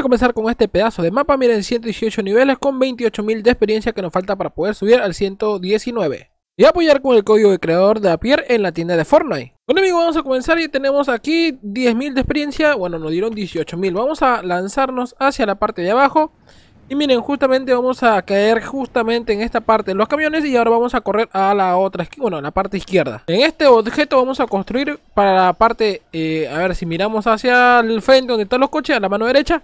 a comenzar con este pedazo de mapa, miren 118 niveles con 28.000 de experiencia que nos falta para poder subir al 119 y apoyar con el código de creador de Apier en la tienda de Fortnite. Bueno amigos, vamos a comenzar y tenemos aquí 10.000 de experiencia, bueno nos dieron 18.000, vamos a lanzarnos hacia la parte de abajo y miren, justamente vamos a caer justamente en esta parte de los camiones y ahora vamos a correr a la otra esquina, bueno, a la parte izquierda. En este objeto vamos a construir para la parte, eh, a ver si miramos hacia el frente donde están los coches, a la mano derecha,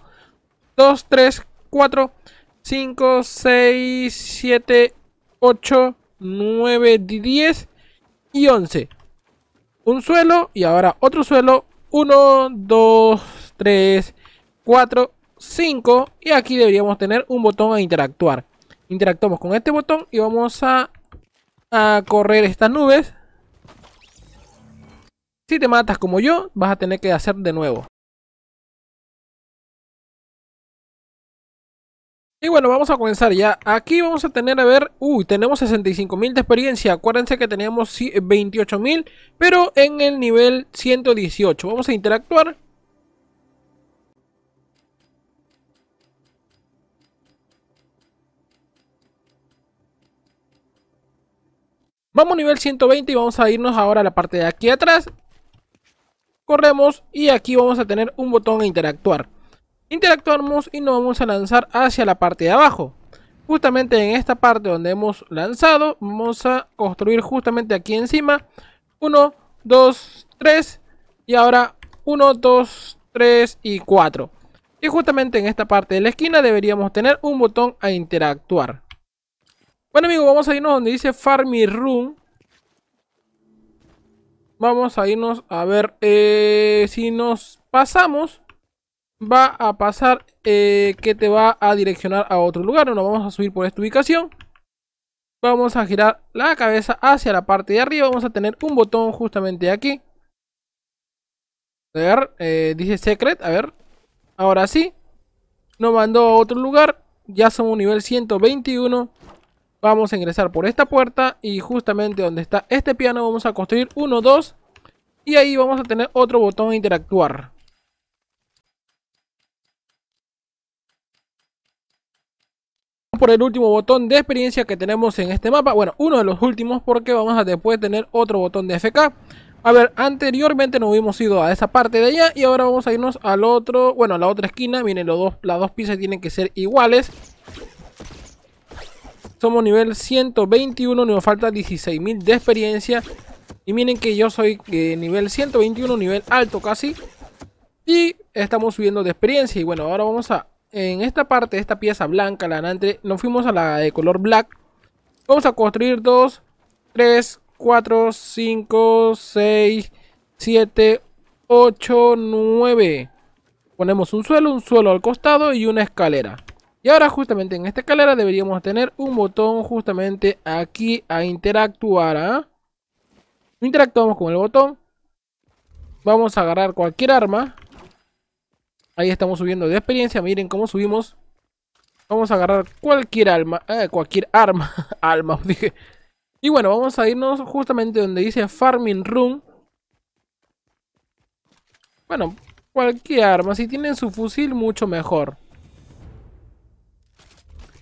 2, 3, 4, 5, 6, 7, 8, 9, 10 y 11. Un suelo y ahora otro suelo. 1, 2, 3, 4, 5. Y aquí deberíamos tener un botón a interactuar. Interactuamos con este botón y vamos a, a correr estas nubes. Si te matas como yo, vas a tener que hacer de nuevo. Y bueno, vamos a comenzar ya. Aquí vamos a tener, a ver, uy, tenemos 65.000 de experiencia. Acuérdense que teníamos 28.000, pero en el nivel 118. Vamos a interactuar. Vamos a nivel 120 y vamos a irnos ahora a la parte de aquí atrás. Corremos y aquí vamos a tener un botón a interactuar interactuamos y nos vamos a lanzar hacia la parte de abajo justamente en esta parte donde hemos lanzado vamos a construir justamente aquí encima 1, 2, 3 y ahora 1, 2, 3 y 4 y justamente en esta parte de la esquina deberíamos tener un botón a interactuar bueno amigos vamos a irnos donde dice Farmy Room vamos a irnos a ver eh, si nos pasamos va a pasar eh, que te va a direccionar a otro lugar. Nos vamos a subir por esta ubicación. Vamos a girar la cabeza hacia la parte de arriba. Vamos a tener un botón justamente aquí. A ver, eh, dice secret. A ver, ahora sí. Nos mandó a otro lugar. Ya somos nivel 121. Vamos a ingresar por esta puerta. Y justamente donde está este piano vamos a construir 1, 2 Y ahí vamos a tener otro botón interactuar. por el último botón de experiencia que tenemos en este mapa. Bueno, uno de los últimos porque vamos a después tener otro botón de FK. A ver, anteriormente nos hubimos ido a esa parte de allá y ahora vamos a irnos al otro, bueno, a la otra esquina. Miren, los dos, las dos piezas tienen que ser iguales. Somos nivel 121, nos falta 16.000 de experiencia. Y miren que yo soy eh, nivel 121, nivel alto casi. Y estamos subiendo de experiencia. Y bueno, ahora vamos a en esta parte, esta pieza blanca, la antes, nos fuimos a la de color black. Vamos a construir 2, 3, 4, 5, 6, 7, 8, 9. Ponemos un suelo, un suelo al costado y una escalera. Y ahora justamente en esta escalera deberíamos tener un botón justamente aquí a interactuar. ¿ah? Interactuamos con el botón. Vamos a agarrar cualquier arma. Ahí estamos subiendo de experiencia. Miren cómo subimos. Vamos a agarrar cualquier alma. Eh, cualquier arma. alma, dije. Y bueno, vamos a irnos justamente donde dice Farming Room. Bueno, cualquier arma. Si tienen su fusil, mucho mejor.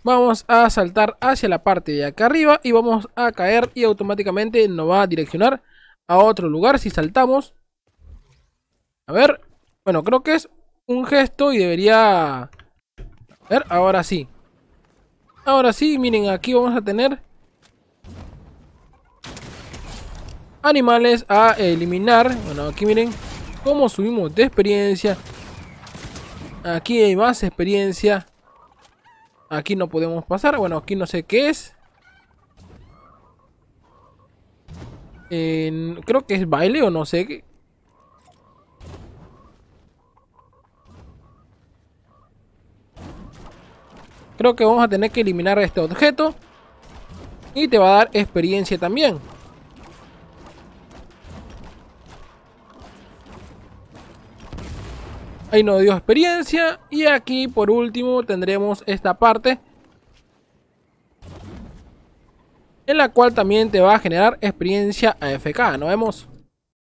Vamos a saltar hacia la parte de acá arriba y vamos a caer y automáticamente nos va a direccionar a otro lugar si saltamos. A ver, bueno, creo que es un gesto y debería... A ver, ahora sí. Ahora sí, miren, aquí vamos a tener... Animales a eliminar. Bueno, aquí miren cómo subimos de experiencia. Aquí hay más experiencia. Aquí no podemos pasar. Bueno, aquí no sé qué es. creo que es baile o no sé qué. Creo que vamos a tener que eliminar este objeto. Y te va a dar experiencia también. Ahí no dio experiencia. Y aquí por último tendremos esta parte. En la cual también te va a generar experiencia AFK. Nos vemos.